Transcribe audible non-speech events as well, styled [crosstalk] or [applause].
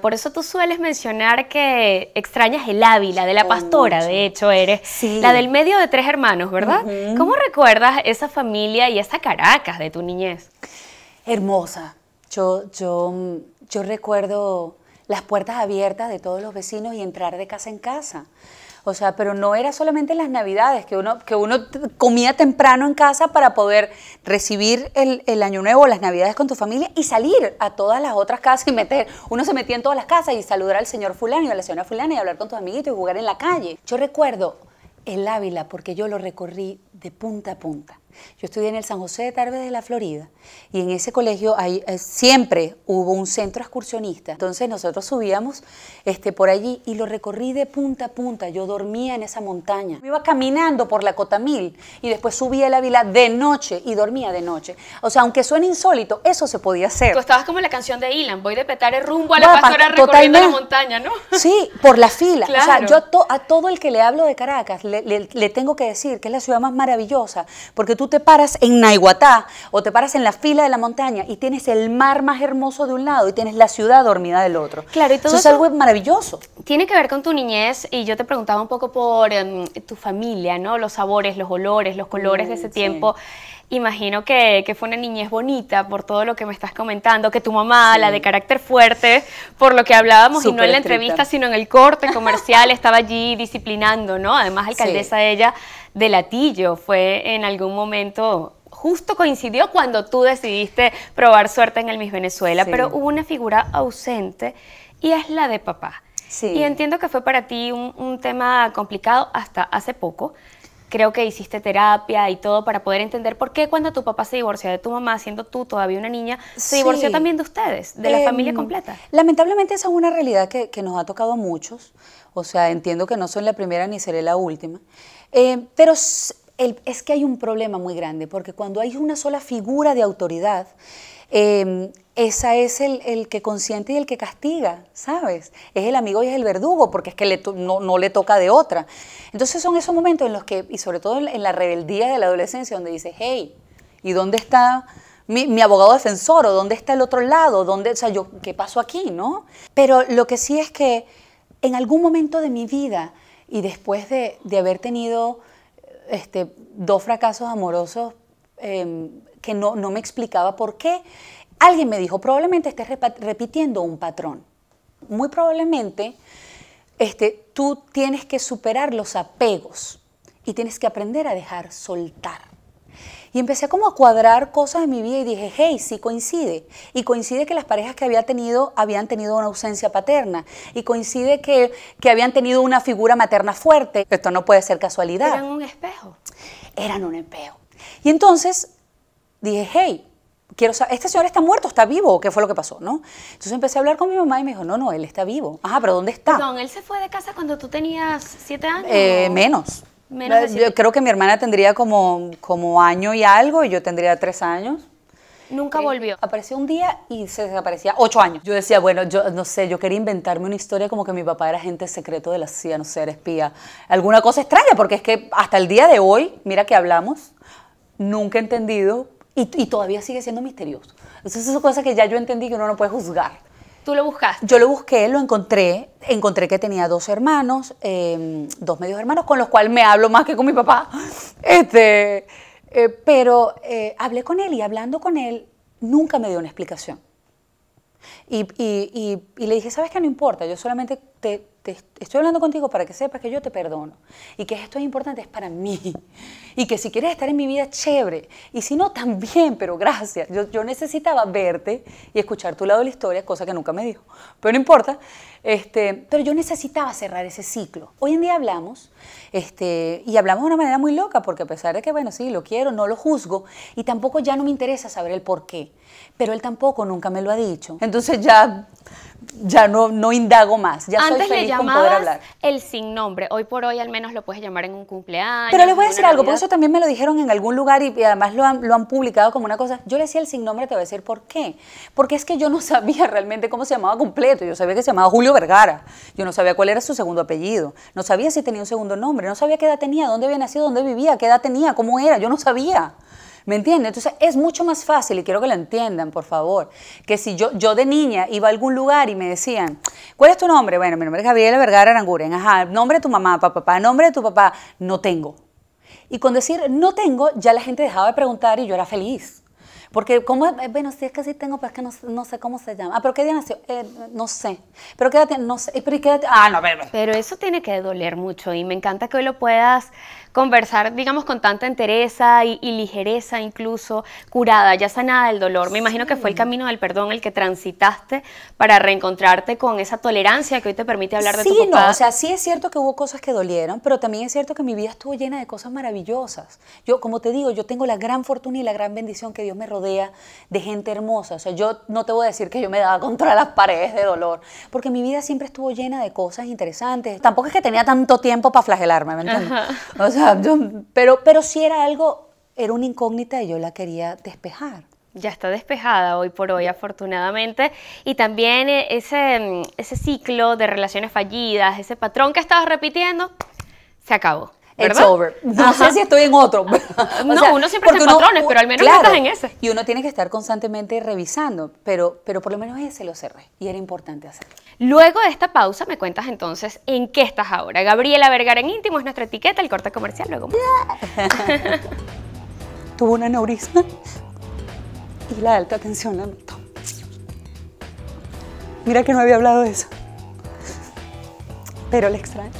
por eso tú sueles mencionar que extrañas el Ávila, de la pastora, de hecho eres, la del medio de tres hermanos, ¿verdad? ¿Cómo recuerdas esa familia y esa Caracas de tu niñez? Hermosa. Yo, yo, yo recuerdo las puertas abiertas de todos los vecinos y entrar de casa en casa. O sea, pero no era solamente las navidades, que uno, que uno comía temprano en casa para poder recibir el, el año nuevo, las navidades con tu familia y salir a todas las otras casas y meter, uno se metía en todas las casas y saludar al señor fulano y a la señora fulana y hablar con tus amiguitos y jugar en la calle. Yo recuerdo el Ávila porque yo lo recorrí de punta a punta. Yo estudié en el San José de Tarbes de la Florida y en ese colegio hay, eh, siempre hubo un centro excursionista. Entonces nosotros subíamos este, por allí y lo recorrí de punta a punta. Yo dormía en esa montaña. iba caminando por la Cota Mil y después subía a la vila de noche y dormía de noche. O sea, aunque suene insólito, eso se podía hacer. Tú estabas como la canción de Ilan, voy de petar el rumbo a la bueno, la montaña, ¿no? [laughs] Sí, por la fila. O sea, yo a todo el que le hablo de Caracas le, le tengo que decir que es la ciudad más maravillosa, porque tú te paras en Naiguatá o te paras en la fila de la montaña y tienes el mar más hermoso de un lado y tienes la ciudad dormida del otro. Claro, y todo eso, es algo maravilloso. Tiene que ver con tu niñez y yo te preguntaba un poco por em, tu familia, ¿no? Los sabores, los olores, los colores de ese mm, tiempo. imagino que, fue una niñez bonita por todo lo que me estás comentando, que tu mamá, la de carácter fuerte, por lo que hablábamos, y no en la entrevista, sino en el corte comercial, estaba allí disciplinando, ¿no? Además, alcaldesa de ella de Latillo fue en algún momento justo coincidió cuando tú decidiste probar suerte en el Miss Venezuela, pero hubo una figura ausente y es la de papá. Sí. Y entiendo que fue para ti un, tema complicado hasta hace poco. Creo que hiciste terapia y todo para poder entender por qué cuando tu papá se divorció de tu mamá, siendo tú todavía una niña, se divorció también de ustedes, de la em, familia completa. Lamentablemente esa es una realidad que, que nos ha tocado a muchos. O sea, entiendo que no soy la primera ni seré la última. Eh, pero es que hay un problema muy grande, porque cuando hay una sola figura de autoridad, em, esa es el, que consiente y el que castiga, ¿sabes? Es el amigo y es el verdugo, porque es que no, le toca de otra. Entonces son esos momentos en los que, y sobre todo en la rebeldía de la adolescencia, donde dices, hey, ¿y dónde está mi, abogado defensor? ¿O dónde está el otro lado? ¿Dónde, yo, ¿qué pasó aquí, no? Pero lo que sí es que en algún momento de mi vida y después de, haber tenido este, dos fracasos amorosos em, que no, me explicaba por qué, alguien me dijo, probablemente estés repitiendo un patrón. Muy probablemente este, tú tienes que superar los apegos y tienes que aprender a dejar soltar. Y empecé como a cuadrar cosas en mi vida y dije, hey, sí coincide. Y coincide que las parejas que había tenido habían tenido una ausencia paterna. Y coincide que, habían tenido una figura materna fuerte. Esto no puede ser casualidad. Eran un espejo. Eran un espejo. Y entonces dije, hey, quiero saber, este señor está muerto, está vivo, ¿qué fue lo que pasó? ¿no? Entonces empecé a hablar con mi mamá y me dijo, no, no, él está vivo. Ajá, pero ¿dónde está? Perdón, él se fue de casa cuando tú tenías siete años. Eh, menos. Yo creo que mi hermana tendría como, como año y algo y yo tendría tres años. Nunca volvió. Apareció un día y se desaparecía ocho años. Yo decía, bueno, yo no sé, yo quería inventarme una historia como que mi papá era agente secreto de la CIA, no sé, era espía. Alguna cosa extraña, porque es que hasta el día de hoy, mira que hablamos, nunca he entendido y, todavía sigue siendo misterioso. Entonces, son cosas que ya yo entendí que uno no puede juzgar. ¿Tú lo buscas Yo lo busqué, lo encontré, encontré que tenía dos hermanos, em, dos medios hermanos, con los cuales me hablo más que con mi papá. [laughs] Este, eh, pero eh, hablé con él y hablando con él nunca me dio una explicación. Y, y, y, y le dije, ¿sabes qué? No importa, yo solamente estoy hablando contigo para que sepas que yo te perdono y que esto es importante, es para mí. Y que si quieres estar en mi vida, chévere. Y si no, también, pero gracias. Yo, yo necesitaba verte y escuchar tu lado de la historia, cosa que nunca me dijo, pero no importa. Este, pero yo necesitaba cerrar ese ciclo. Hoy en día hablamos este, y hablamos de una manera muy loca, porque a pesar de que, bueno, sí, lo quiero, no lo juzgo y tampoco ya no me interesa saber el por qué. Pero él tampoco nunca me lo ha dicho. Entonces ya ya no, no indago más. Ya Antes soy feliz con poder hablar. el sin nombre. Hoy por hoy al menos lo puedes llamar en un cumpleaños. Pero les voy a decir algo, porque eso también me lo dijeron en algún lugar y, además lo han, lo han, publicado como una cosa. Yo le decía el sin nombre, te voy a decir por qué. Porque es que yo no [laughs] sabía realmente cómo se llamaba completo. Yo sabía que se llamaba Julio Vergara. Yo no sabía cuál era su segundo apellido. No sabía si tenía un segundo nombre. No sabía qué edad tenía, dónde había nacido, dónde vivía, qué edad tenía, cómo era. Yo no sabía. ¿Me entiendes? Entonces es mucho más fácil, y quiero que lo entiendan, por favor, que si yo, yo de niña iba a algún lugar y me decían, ¿cuál es tu nombre? Bueno, mi nombre es Gabriela Vergara Aranguren, ajá, nombre de tu mamá, papá, papá, nombre de tu papá, no tengo. Y con decir no tengo, ya la gente dejaba de preguntar y yo era feliz. Porque, eh, Bueno, si es que sí tengo, pero es que no, sé cómo se llama. Ah, pero ¿qué día nació? Eh, no sé. ¿Pero quédate, No sé. ¿Pero Ah, no, pero, pero. eso tiene que doler mucho y me encanta que hoy lo puedas conversar, digamos, con tanta entereza y, ligereza incluso, curada, ya sanada del dolor. Me imagino que fue el camino del perdón el que transitaste para reencontrarte con esa tolerancia que hoy te permite hablar de sí, tu No, o sea, sí es cierto que hubo cosas que dolieron, pero también es cierto que mi vida estuvo llena de cosas maravillosas. Yo, como te digo, yo tengo la gran fortuna y la gran bendición que Dios me rodea de gente hermosa. O sea, yo no te voy a decir que yo me daba contra las paredes de dolor, porque mi vida siempre estuvo llena de cosas interesantes. Tampoco es que tenía tanto tiempo para flagelarme, ¿me entiendes? O sea, pero, pero sí era algo, era una incógnita y yo la quería despejar ya está despejada hoy por hoy, afortunadamente. Y también eh, ese, mm, ese ciclo de relaciones fallidas, ese patrón que estabas repitiendo, se acabó. It's over. No sé si estoy en otro. Ah, [laughs] no, uno siempre patrones, pero al menos estás en ese. Y uno tiene que estar constantemente revisando, pero, pero por lo menos ese lo cerré y era importante hacerlo. Luego de esta pausa me cuentas entonces en qué estás ahora. Gabriela Vergara en íntimo es nuestra etiqueta, el corte comercial, luego [laughs] Tuvo una aneurisma y la alta tensión la Mira que no había hablado de eso, pero le extraño.